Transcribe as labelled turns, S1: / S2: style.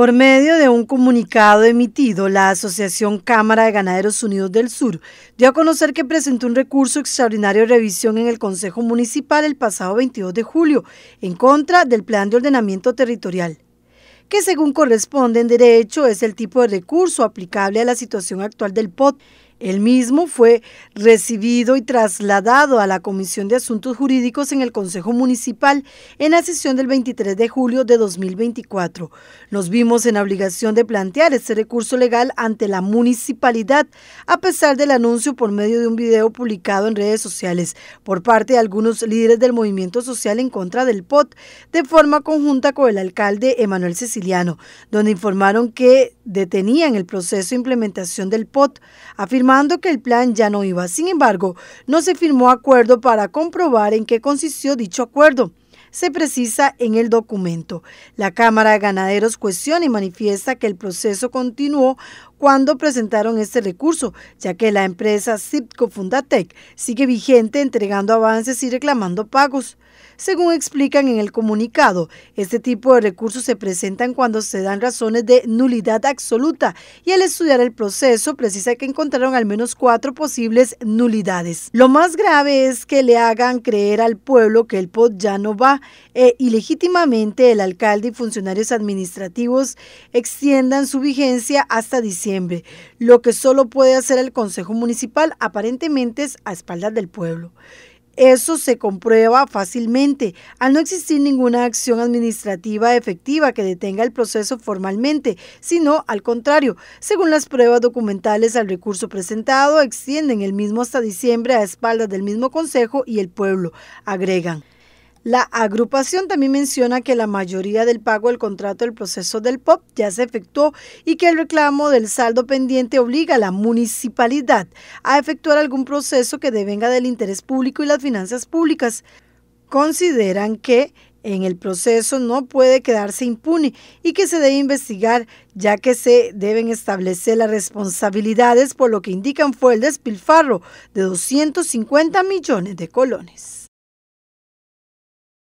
S1: Por medio de un comunicado emitido, la Asociación Cámara de Ganaderos Unidos del Sur dio a conocer que presentó un recurso extraordinario de revisión en el Consejo Municipal el pasado 22 de julio en contra del Plan de Ordenamiento Territorial que según corresponde en derecho es el tipo de recurso aplicable a la situación actual del POT el mismo fue recibido y trasladado a la Comisión de Asuntos Jurídicos en el Consejo Municipal en la sesión del 23 de julio de 2024. Nos vimos en obligación de plantear este recurso legal ante la municipalidad, a pesar del anuncio por medio de un video publicado en redes sociales por parte de algunos líderes del movimiento social en contra del POT, de forma conjunta con el alcalde Emanuel Ceciliano, donde informaron que detenían el proceso de implementación del POT, afirmando afirmando que el plan ya no iba. Sin embargo, no se firmó acuerdo para comprobar en qué consistió dicho acuerdo se precisa en el documento. La Cámara de Ganaderos cuestiona y manifiesta que el proceso continuó cuando presentaron este recurso, ya que la empresa Cipco Fundatec sigue vigente entregando avances y reclamando pagos. Según explican en el comunicado, este tipo de recursos se presentan cuando se dan razones de nulidad absoluta y al estudiar el proceso precisa que encontraron al menos cuatro posibles nulidades. Lo más grave es que le hagan creer al pueblo que el POT ya no va e ilegítimamente el alcalde y funcionarios administrativos extiendan su vigencia hasta diciembre, lo que solo puede hacer el Consejo Municipal aparentemente a espaldas del pueblo. Eso se comprueba fácilmente al no existir ninguna acción administrativa efectiva que detenga el proceso formalmente, sino al contrario, según las pruebas documentales al recurso presentado, extienden el mismo hasta diciembre a espaldas del mismo Consejo y el pueblo, agregan. La agrupación también menciona que la mayoría del pago del contrato del proceso del POP ya se efectuó y que el reclamo del saldo pendiente obliga a la municipalidad a efectuar algún proceso que devenga del interés público y las finanzas públicas. Consideran que en el proceso no puede quedarse impune y que se debe investigar ya que se deben establecer las responsabilidades por lo que indican fue el despilfarro de 250 millones de colones.